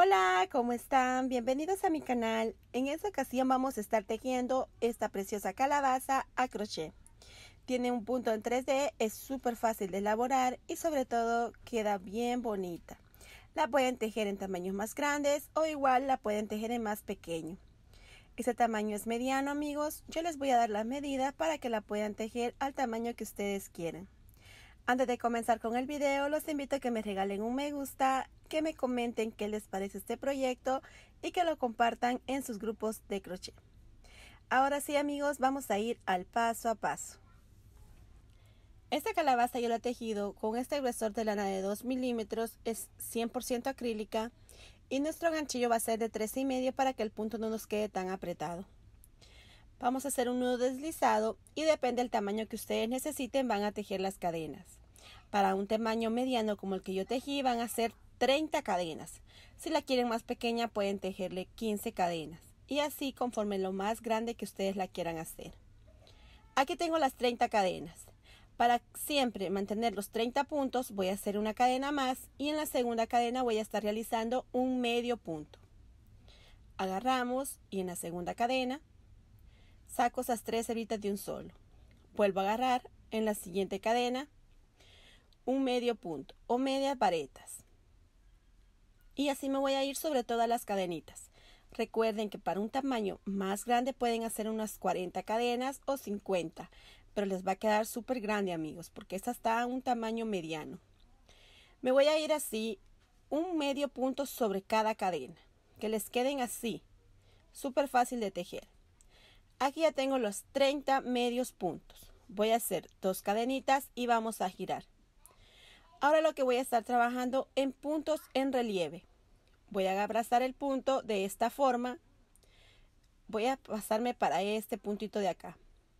Hola, ¿cómo están? Bienvenidos a mi canal. En esta ocasión vamos a estar tejiendo esta preciosa calabaza a crochet. Tiene un punto en 3D, es súper fácil de elaborar y sobre todo queda bien bonita. La pueden tejer en tamaños más grandes o igual la pueden tejer en más pequeño. Ese tamaño es mediano amigos, yo les voy a dar la medida para que la puedan tejer al tamaño que ustedes quieran. Antes de comenzar con el video, los invito a que me regalen un me gusta, que me comenten qué les parece este proyecto y que lo compartan en sus grupos de crochet. Ahora sí amigos, vamos a ir al paso a paso. Esta calabaza yo la he tejido con este grosor de lana de 2 milímetros, es 100% acrílica y nuestro ganchillo va a ser de 3,5 para que el punto no nos quede tan apretado. Vamos a hacer un nudo deslizado y depende del tamaño que ustedes necesiten van a tejer las cadenas. Para un tamaño mediano como el que yo tejí van a ser 30 cadenas. Si la quieren más pequeña pueden tejerle 15 cadenas y así conforme lo más grande que ustedes la quieran hacer. Aquí tengo las 30 cadenas. Para siempre mantener los 30 puntos voy a hacer una cadena más y en la segunda cadena voy a estar realizando un medio punto. Agarramos y en la segunda cadena saco esas tres hebritas de un solo. Vuelvo a agarrar en la siguiente cadena un medio punto o media varetas. Y así me voy a ir sobre todas las cadenitas. Recuerden que para un tamaño más grande pueden hacer unas 40 cadenas o 50, pero les va a quedar súper grande amigos, porque esta está a un tamaño mediano. Me voy a ir así un medio punto sobre cada cadena, que les queden así, súper fácil de tejer. Aquí ya tengo los 30 medios puntos. Voy a hacer dos cadenitas y vamos a girar. Ahora lo que voy a estar trabajando en puntos en relieve. Voy a abrazar el punto de esta forma. Voy a pasarme para este puntito de acá.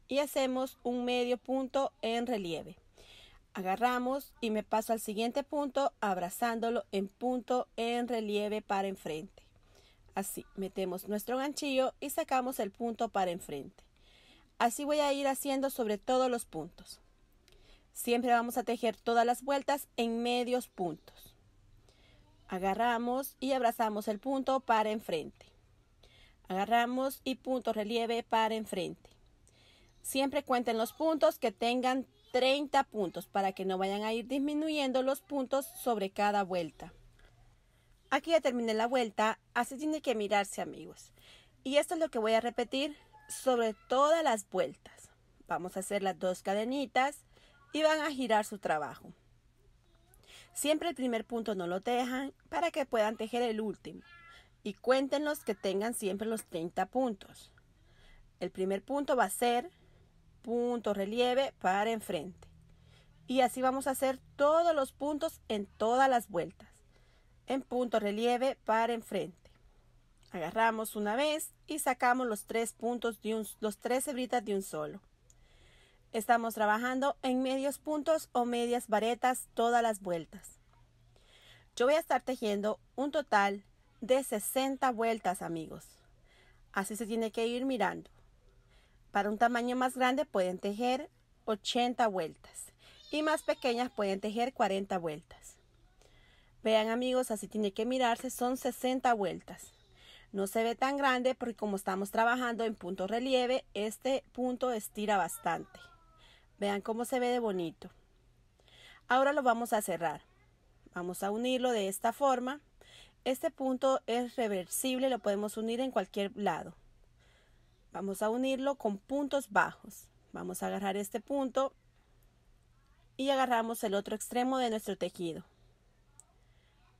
Y hacemos un medio punto en relieve. Agarramos y me paso al siguiente punto abrazándolo en punto en relieve para enfrente. Así, metemos nuestro ganchillo y sacamos el punto para enfrente. Así voy a ir haciendo sobre todos los puntos. Siempre vamos a tejer todas las vueltas en medios puntos. Agarramos y abrazamos el punto para enfrente. Agarramos y punto relieve para enfrente. Siempre cuenten los puntos que tengan 30 puntos para que no vayan a ir disminuyendo los puntos sobre cada vuelta. Aquí ya terminé la vuelta, así tiene que mirarse amigos. Y esto es lo que voy a repetir sobre todas las vueltas. Vamos a hacer las dos cadenitas y van a girar su trabajo. Siempre el primer punto no lo dejan para que puedan tejer el último. Y cuéntenos que tengan siempre los 30 puntos. El primer punto va a ser punto relieve para enfrente. Y así vamos a hacer todos los puntos en todas las vueltas en punto relieve para enfrente. Agarramos una vez y sacamos los tres puntos de un, los tres hebritas de un solo. Estamos trabajando en medios puntos o medias varetas todas las vueltas. Yo voy a estar tejiendo un total de 60 vueltas, amigos. Así se tiene que ir mirando. Para un tamaño más grande pueden tejer 80 vueltas y más pequeñas pueden tejer 40 vueltas. Vean amigos, así tiene que mirarse, son 60 vueltas. No se ve tan grande porque como estamos trabajando en punto relieve, este punto estira bastante. Vean cómo se ve de bonito. Ahora lo vamos a cerrar. Vamos a unirlo de esta forma. Este punto es reversible, lo podemos unir en cualquier lado. Vamos a unirlo con puntos bajos. Vamos a agarrar este punto y agarramos el otro extremo de nuestro tejido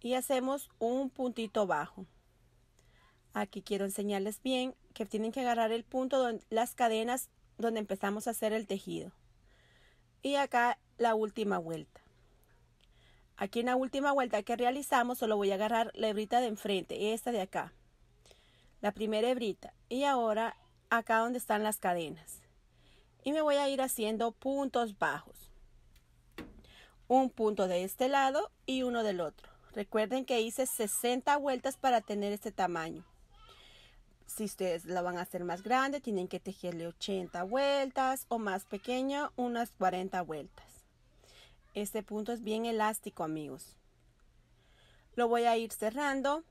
y hacemos un puntito bajo. Aquí quiero enseñarles bien que tienen que agarrar el punto donde las cadenas donde empezamos a hacer el tejido. Y acá la última vuelta. Aquí en la última vuelta que realizamos solo voy a agarrar la hebrita de enfrente, esta de acá. La primera hebrita. Y ahora acá donde están las cadenas. Y me voy a ir haciendo puntos bajos. Un punto de este lado y uno del otro. Recuerden que hice 60 vueltas para tener este tamaño. Si ustedes la van a hacer más grande, tienen que tejerle 80 vueltas o más pequeña, unas 40 vueltas. Este punto es bien elástico, amigos. Lo voy a ir cerrando,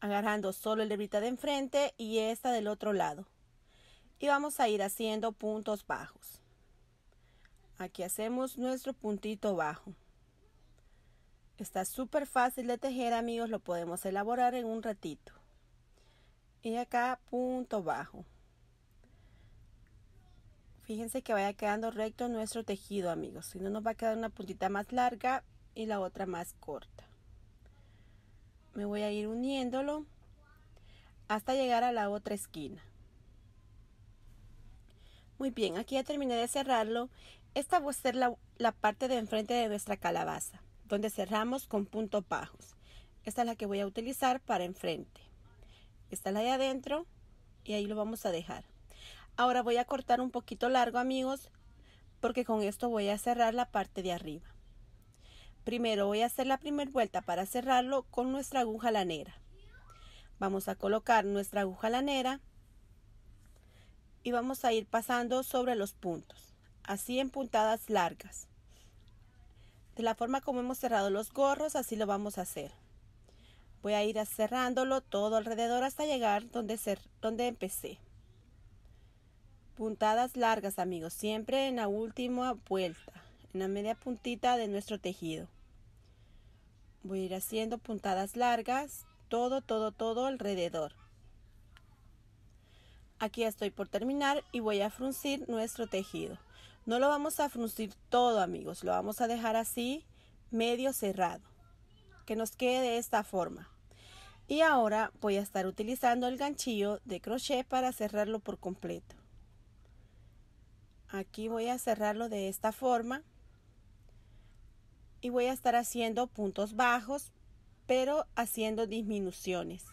agarrando solo el levita de enfrente y esta del otro lado. Y vamos a ir haciendo puntos bajos. Aquí hacemos nuestro puntito bajo. Está súper fácil de tejer amigos, lo podemos elaborar en un ratito. Y acá punto bajo. Fíjense que vaya quedando recto nuestro tejido amigos, si no nos va a quedar una puntita más larga y la otra más corta. Me voy a ir uniéndolo hasta llegar a la otra esquina. Muy bien, aquí ya terminé de cerrarlo. Esta va a ser la, la parte de enfrente de nuestra calabaza donde cerramos con puntos bajos. Esta es la que voy a utilizar para enfrente. Esta la de adentro y ahí lo vamos a dejar. Ahora voy a cortar un poquito largo, amigos, porque con esto voy a cerrar la parte de arriba. Primero voy a hacer la primera vuelta para cerrarlo con nuestra aguja lanera. Vamos a colocar nuestra aguja lanera y vamos a ir pasando sobre los puntos, así en puntadas largas. De la forma como hemos cerrado los gorros, así lo vamos a hacer. Voy a ir cerrándolo todo alrededor hasta llegar donde, donde empecé. Puntadas largas, amigos, siempre en la última vuelta, en la media puntita de nuestro tejido. Voy a ir haciendo puntadas largas, todo, todo, todo alrededor. Aquí estoy por terminar y voy a fruncir nuestro tejido. No lo vamos a fruncir todo, amigos, lo vamos a dejar así, medio cerrado, que nos quede de esta forma. Y ahora voy a estar utilizando el ganchillo de crochet para cerrarlo por completo. Aquí voy a cerrarlo de esta forma y voy a estar haciendo puntos bajos, pero haciendo disminuciones.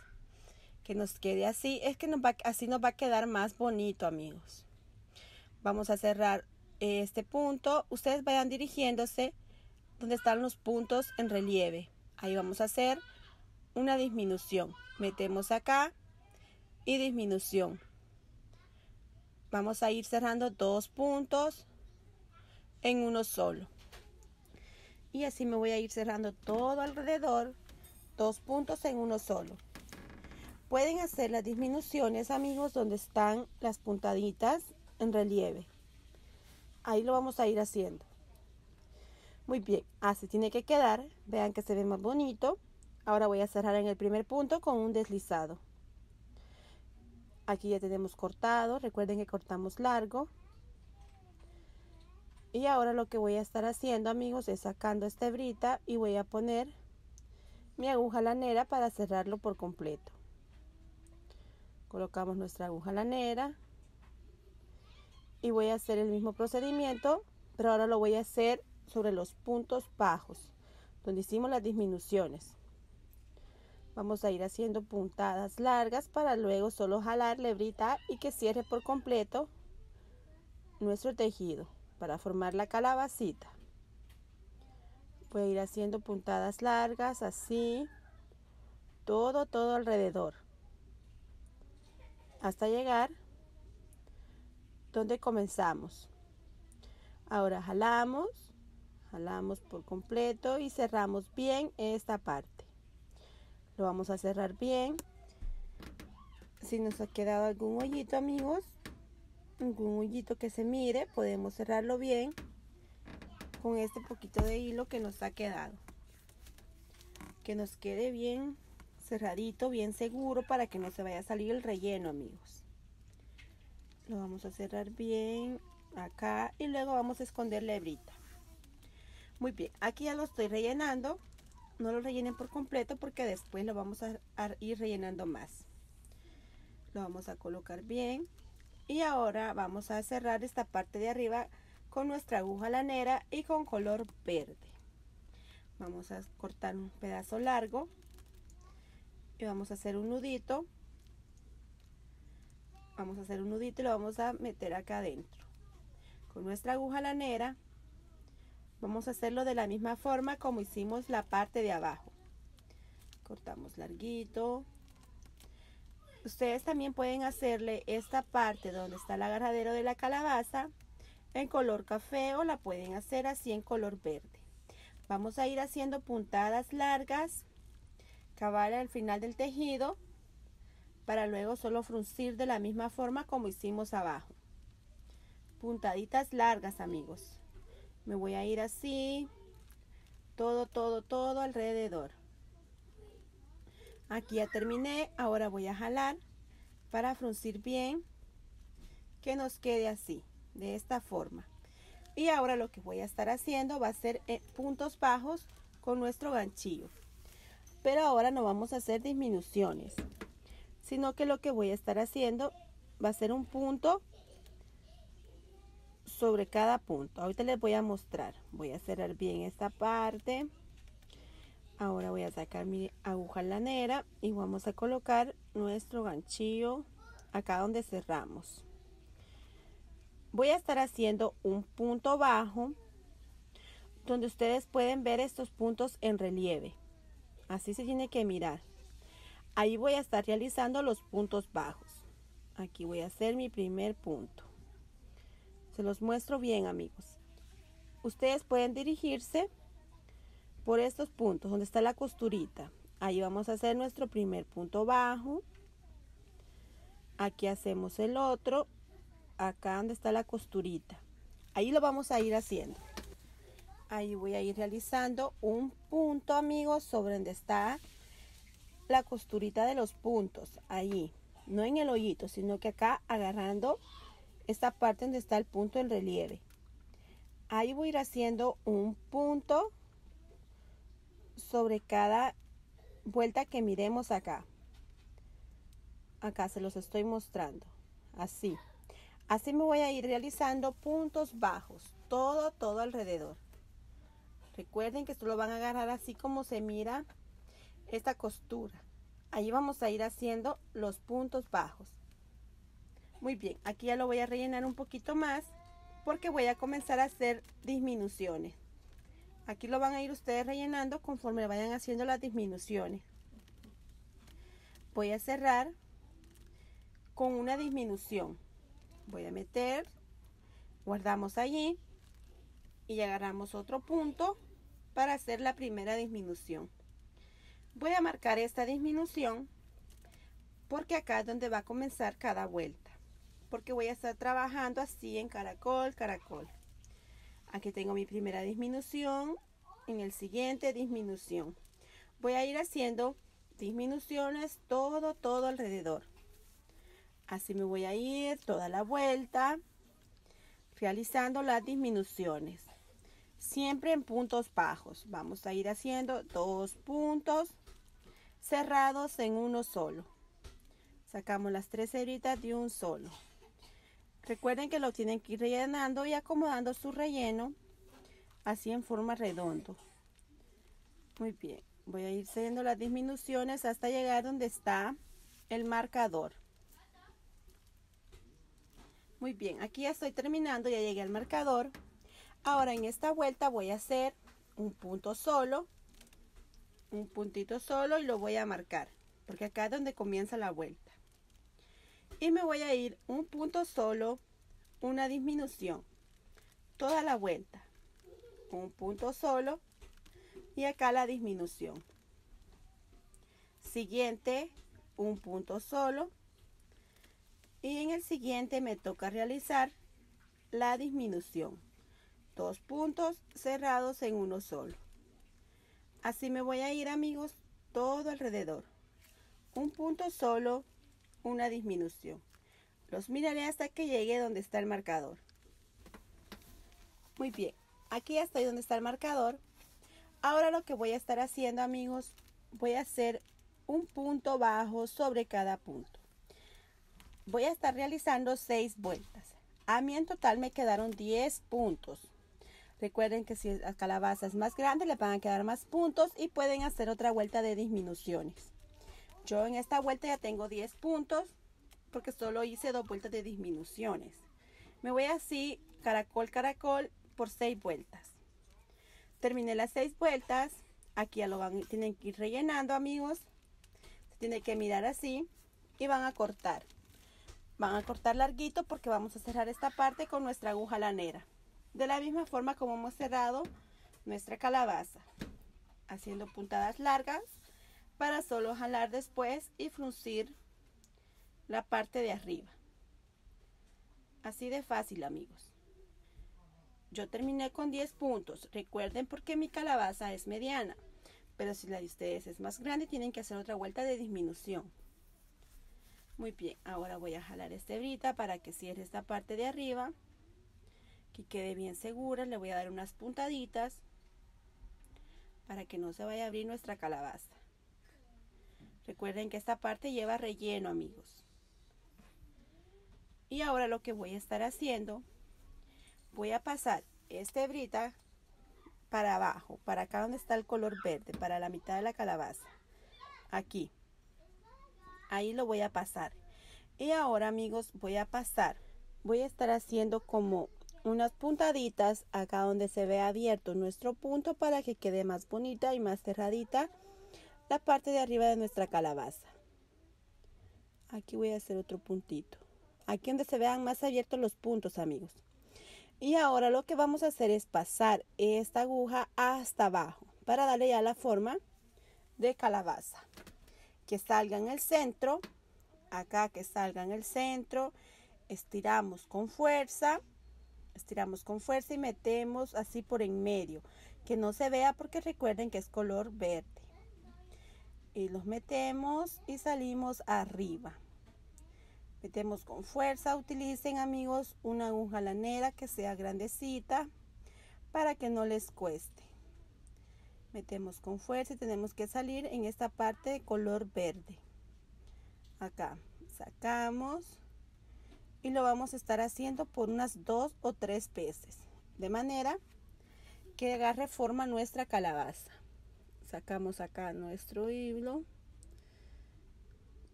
Que nos quede así, es que nos va, así nos va a quedar más bonito, amigos. Vamos a cerrar este punto, ustedes vayan dirigiéndose donde están los puntos en relieve. Ahí vamos a hacer una disminución. Metemos acá y disminución. Vamos a ir cerrando dos puntos en uno solo. Y así me voy a ir cerrando todo alrededor, dos puntos en uno solo. Pueden hacer las disminuciones, amigos, donde están las puntaditas en relieve. Ahí lo vamos a ir haciendo. Muy bien, así ah, tiene que quedar. Vean que se ve más bonito. Ahora voy a cerrar en el primer punto con un deslizado. Aquí ya tenemos cortado. Recuerden que cortamos largo. Y ahora lo que voy a estar haciendo, amigos, es sacando esta hebrita y voy a poner mi aguja lanera para cerrarlo por completo. Colocamos nuestra aguja lanera y voy a hacer el mismo procedimiento, pero ahora lo voy a hacer sobre los puntos bajos, donde hicimos las disminuciones. Vamos a ir haciendo puntadas largas para luego solo jalar lebrita y que cierre por completo nuestro tejido para formar la calabacita. Voy a ir haciendo puntadas largas así, todo, todo alrededor, hasta llegar donde comenzamos. Ahora jalamos, jalamos por completo y cerramos bien esta parte. Lo vamos a cerrar bien. Si nos ha quedado algún hoyito, amigos, algún hoyito que se mire, podemos cerrarlo bien con este poquito de hilo que nos ha quedado. Que nos quede bien cerradito, bien seguro para que no se vaya a salir el relleno, amigos lo vamos a cerrar bien acá y luego vamos a esconder la hebrita muy bien aquí ya lo estoy rellenando no lo rellenen por completo porque después lo vamos a, ir rellenando más lo vamos a colocar bien y ahora vamos a cerrar esta parte de arriba con nuestra aguja lanera y con color verde vamos a cortar un pedazo largo y vamos a hacer un nudito vamos a hacer un nudito y lo vamos a meter acá adentro. Con nuestra aguja lanera vamos a hacerlo de la misma forma como hicimos la parte de abajo. Cortamos larguito. Ustedes también pueden hacerle esta parte donde está el agarradero de la calabaza en color café o la pueden hacer así en color verde. Vamos a ir haciendo puntadas largas, Acabar al final del tejido para luego solo fruncir de la misma forma como hicimos abajo. Puntaditas largas, amigos. Me voy a ir así, todo, todo, todo alrededor. Aquí ya terminé, ahora voy a jalar para fruncir bien, que nos quede así, de esta forma. Y ahora lo que voy a estar haciendo va a ser eh, puntos bajos con nuestro ganchillo. Pero ahora no vamos a hacer disminuciones sino que lo que voy a estar haciendo va a ser un punto sobre cada punto. Ahorita les voy a mostrar. Voy a cerrar bien esta parte. Ahora voy a sacar mi aguja lanera y vamos a colocar nuestro ganchillo acá donde cerramos. Voy a estar haciendo un punto bajo donde ustedes pueden ver estos puntos en relieve. Así se tiene que mirar. Ahí voy a estar realizando los puntos bajos. Aquí voy a hacer mi primer punto. Se los muestro bien amigos. Ustedes pueden dirigirse por estos puntos donde está la costurita. Ahí vamos a hacer nuestro primer punto bajo. Aquí hacemos el otro. Acá donde está la costurita. Ahí lo vamos a ir haciendo. Ahí voy a ir realizando un punto amigos sobre donde está la costurita de los puntos, ahí, no en el hoyito, sino que acá agarrando esta parte donde está el punto en relieve. Ahí voy a ir haciendo un punto sobre cada vuelta que miremos acá. Acá se los estoy mostrando, así. Así me voy a ir realizando puntos bajos, todo, todo alrededor. Recuerden que esto lo van a agarrar así como se mira esta costura. ahí vamos a ir haciendo los puntos bajos. Muy bien, aquí ya lo voy a rellenar un poquito más porque voy a comenzar a hacer disminuciones. Aquí lo van a ir ustedes rellenando conforme vayan haciendo las disminuciones. Voy a cerrar con una disminución. Voy a meter, guardamos allí y agarramos otro punto para hacer la primera disminución. Voy a marcar esta disminución porque acá es donde va a comenzar cada vuelta. Porque voy a estar trabajando así en caracol, caracol. Aquí tengo mi primera disminución, en el siguiente disminución. Voy a ir haciendo disminuciones todo, todo alrededor. Así me voy a ir toda la vuelta realizando las disminuciones siempre en puntos bajos. Vamos a ir haciendo dos puntos cerrados en uno solo. Sacamos las tres hebritas de un solo. Recuerden que lo tienen que ir rellenando y acomodando su relleno así en forma redondo. Muy bien, voy a ir haciendo las disminuciones hasta llegar donde está el marcador. Muy bien, aquí ya estoy terminando, ya llegué al marcador. Ahora en esta vuelta voy a hacer un punto solo, un puntito solo y lo voy a marcar, porque acá es donde comienza la vuelta. Y me voy a ir un punto solo, una disminución, toda la vuelta, un punto solo y acá la disminución. Siguiente, un punto solo y en el siguiente me toca realizar la disminución dos puntos cerrados en uno solo. Así me voy a ir amigos todo alrededor. Un punto solo, una disminución. Los miraré hasta que llegue donde está el marcador. Muy bien, aquí ya estoy donde está el marcador. Ahora lo que voy a estar haciendo amigos, voy a hacer un punto bajo sobre cada punto. Voy a estar realizando seis vueltas. A mí en total me quedaron 10 puntos. Recuerden que si la calabaza es más grande le van a quedar más puntos y pueden hacer otra vuelta de disminuciones. Yo en esta vuelta ya tengo 10 puntos porque solo hice dos vueltas de disminuciones. Me voy así, caracol, caracol, por 6 vueltas. Terminé las 6 vueltas. Aquí ya lo van, tienen que ir rellenando, amigos. Se tiene que mirar así y van a cortar. Van a cortar larguito porque vamos a cerrar esta parte con nuestra aguja lanera de la misma forma como hemos cerrado nuestra calabaza, haciendo puntadas largas para solo jalar después y fruncir la parte de arriba. Así de fácil amigos. Yo terminé con 10 puntos. Recuerden porque mi calabaza es mediana. Pero si la de ustedes es más grande, tienen que hacer otra vuelta de disminución. Muy bien, ahora voy a jalar este brita para que cierre esta parte de arriba que quede bien segura. Le voy a dar unas puntaditas para que no se vaya a abrir nuestra calabaza. Recuerden que esta parte lleva relleno, amigos. Y ahora lo que voy a estar haciendo, voy a pasar este hebrita para abajo, para acá donde está el color verde, para la mitad de la calabaza. Aquí. Ahí lo voy a pasar. Y ahora, amigos, voy a pasar. Voy a estar haciendo como unas puntaditas acá donde se ve abierto nuestro punto para que quede más bonita y más cerradita la parte de arriba de nuestra calabaza. Aquí voy a hacer otro puntito. Aquí donde se vean más abiertos los puntos, amigos. Y ahora lo que vamos a hacer es pasar esta aguja hasta abajo para darle ya la forma de calabaza. Que salga en el centro, acá que salga en el centro, estiramos con fuerza Estiramos con fuerza y metemos así por en medio, que no se vea porque recuerden que es color verde. Y los metemos y salimos arriba. Metemos con fuerza, utilicen amigos una aguja lanera que sea grandecita para que no les cueste. Metemos con fuerza y tenemos que salir en esta parte de color verde. Acá, sacamos y lo vamos a estar haciendo por unas dos o tres veces de manera que agarre forma nuestra calabaza sacamos acá nuestro hilo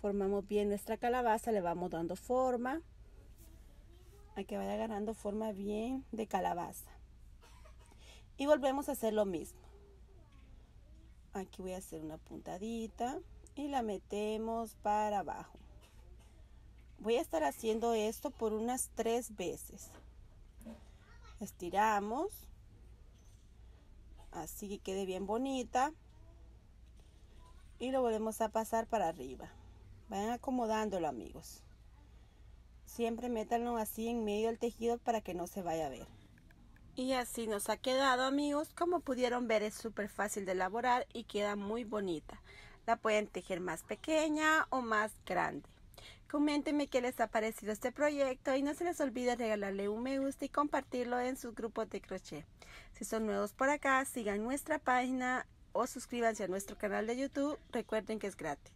formamos bien nuestra calabaza le vamos dando forma a que vaya agarrando forma bien de calabaza y volvemos a hacer lo mismo aquí voy a hacer una puntadita y la metemos para abajo Voy a estar haciendo esto por unas tres veces. Estiramos. Así que quede bien bonita. Y lo volvemos a pasar para arriba. Vayan acomodándolo amigos. Siempre métanlo así en medio del tejido para que no se vaya a ver. Y así nos ha quedado amigos. Como pudieron ver es súper fácil de elaborar y queda muy bonita. La pueden tejer más pequeña o más grande. Coméntenme qué les ha parecido este proyecto y no se les olvide regalarle un me gusta y compartirlo en sus grupos de crochet. Si son nuevos por acá, sigan nuestra página o suscríbanse a nuestro canal de YouTube. Recuerden que es gratis.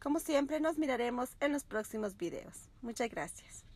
Como siempre, nos miraremos en los próximos videos. Muchas gracias.